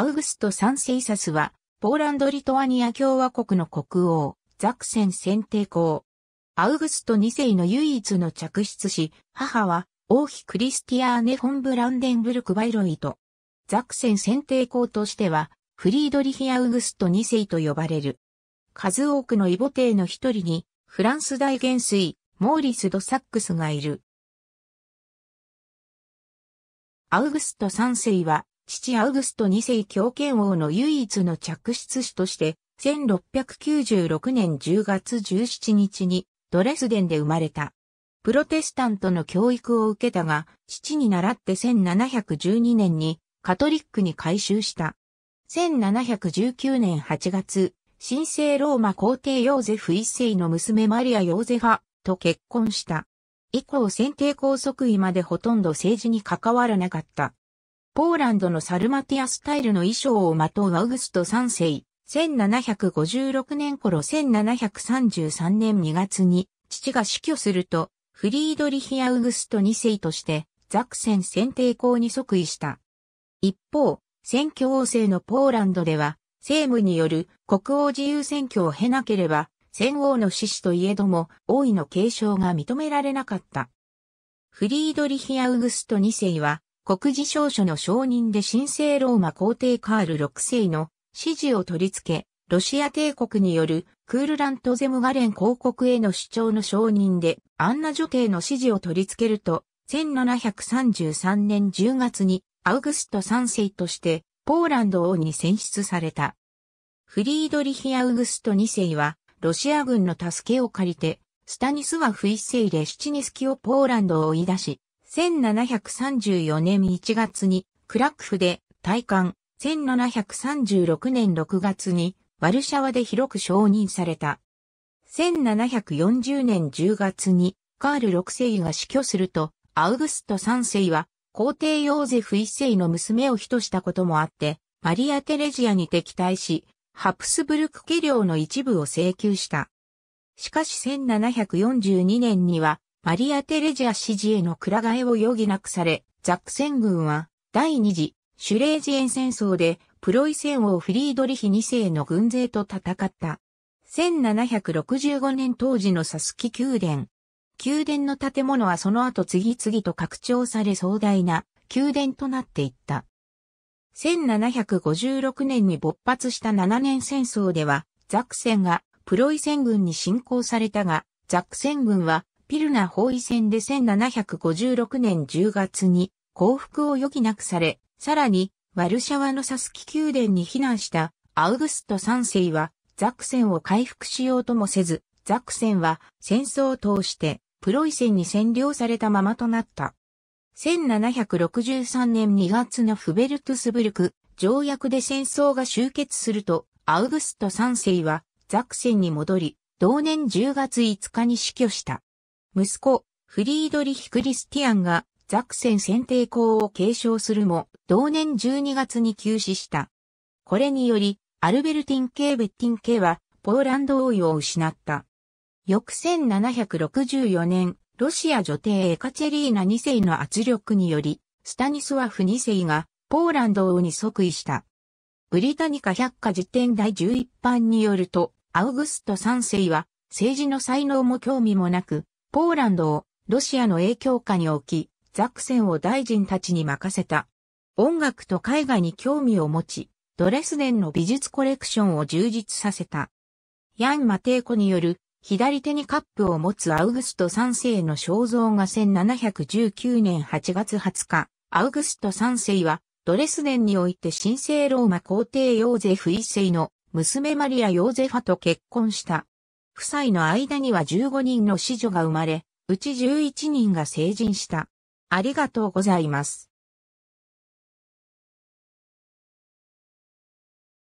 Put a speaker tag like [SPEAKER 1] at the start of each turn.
[SPEAKER 1] アウグスト・サンセイサスは、ポーランド・リトアニア共和国の国王、ザクセン選定公。アウグスト2世の唯一の嫡出し、母は、王妃クリスティアーネ・フォン・ブランデンブルク・バイロイト。ザクセン選定公としては、フリードリヒ・アウグスト2世と呼ばれる。数多くの異母帝の一人に、フランス大元帥、モーリス・ド・サックスがいる。アウグスト3世は、父アウグスト2世教権王の唯一の嫡出子として、1696年10月17日にドレスデンで生まれた。プロテスタントの教育を受けたが、父に習って1712年にカトリックに改宗した。1719年8月、神聖ローマ皇帝ヨーゼフ一世の娘マリア・ヨーゼファと結婚した。以降選定拘束位までほとんど政治に関わらなかった。ポーランドのサルマティアスタイルの衣装をまとうアウグスト3世、1756年頃1733年2月に父が死去すると、フリードリヒ・アウグスト2世としてザクセン選定校に即位した。一方、選挙王政のポーランドでは、政務による国王自由選挙を経なければ、戦王の志士といえども、王位の継承が認められなかった。フリードリヒ・アウグスト2世は、国事証書の承認で神聖ローマ皇帝カール6世の指示を取り付け、ロシア帝国によるクールラントゼムガレン公国への主張の承認でアンナ女帝の指示を取り付けると、1733年10月にアウグスト3世としてポーランド王に選出された。フリードリヒ・アウグスト2世はロシア軍の助けを借りて、スタニスワフ1世でシチニスキをポーランドを追い出し、1734年1月にクラクフで退官、1736年6月にワルシャワで広く承認された。1740年10月にカール6世が死去すると、アウグスト3世は皇帝ヨーゼフ1世の娘を人としたこともあって、マリア・テレジアに敵対し、ハプスブルク家領の一部を請求した。しかし1742年にはマリア・テレジア支持へのくら替えを余儀なくされ、ザクセン軍は第二次シュレージエン戦争でプロイセン王フリードリヒ2世の軍勢と戦った。1765年当時のサスキ宮殿。宮殿の建物はその後次々と拡張され壮大な宮殿となっていった。1756年に勃発した7年戦争では、ザクセンがプロイセン軍に侵攻されたが、ザクセン軍はピルナ包囲戦で1756年10月に降伏を余儀なくされ、さらにワルシャワのサスキ宮殿に避難したアウグスト3世はザクセンを回復しようともせず、ザクセンは戦争を通してプロイセンに占領されたままとなった。1763年2月のフベルトゥスブルク条約で戦争が終結すると、アウグスト3世はザクセンに戻り、同年10月5日に死去した。息子、フリードリヒ・クリスティアンがザクセン選定校を継承するも、同年12月に急死した。これにより、アルベルティン系ベッティン系は、ポーランド王位を失った。翌1764年、ロシア女帝エカチェリーナ2世の圧力により、スタニスワフ2世がポーランド王に即位した。ブリタニカ百科辞典第11版によると、アウグスト3世は政治の才能も興味もなく、ポーランドをロシアの影響下に置き、ザクセンを大臣たちに任せた。音楽と絵画に興味を持ち、ドレスデンの美術コレクションを充実させた。ヤン・マテイコによる左手にカップを持つアウグスト3世の肖像が1719年8月20日、アウグスト3世はドレスデンにおいて神聖ローマ皇帝ヨーゼフ一世の娘マリア・ヨーゼファと結婚した。夫妻の間には15人の子女が生まれ、うち11人が成人した。ありがとうございます。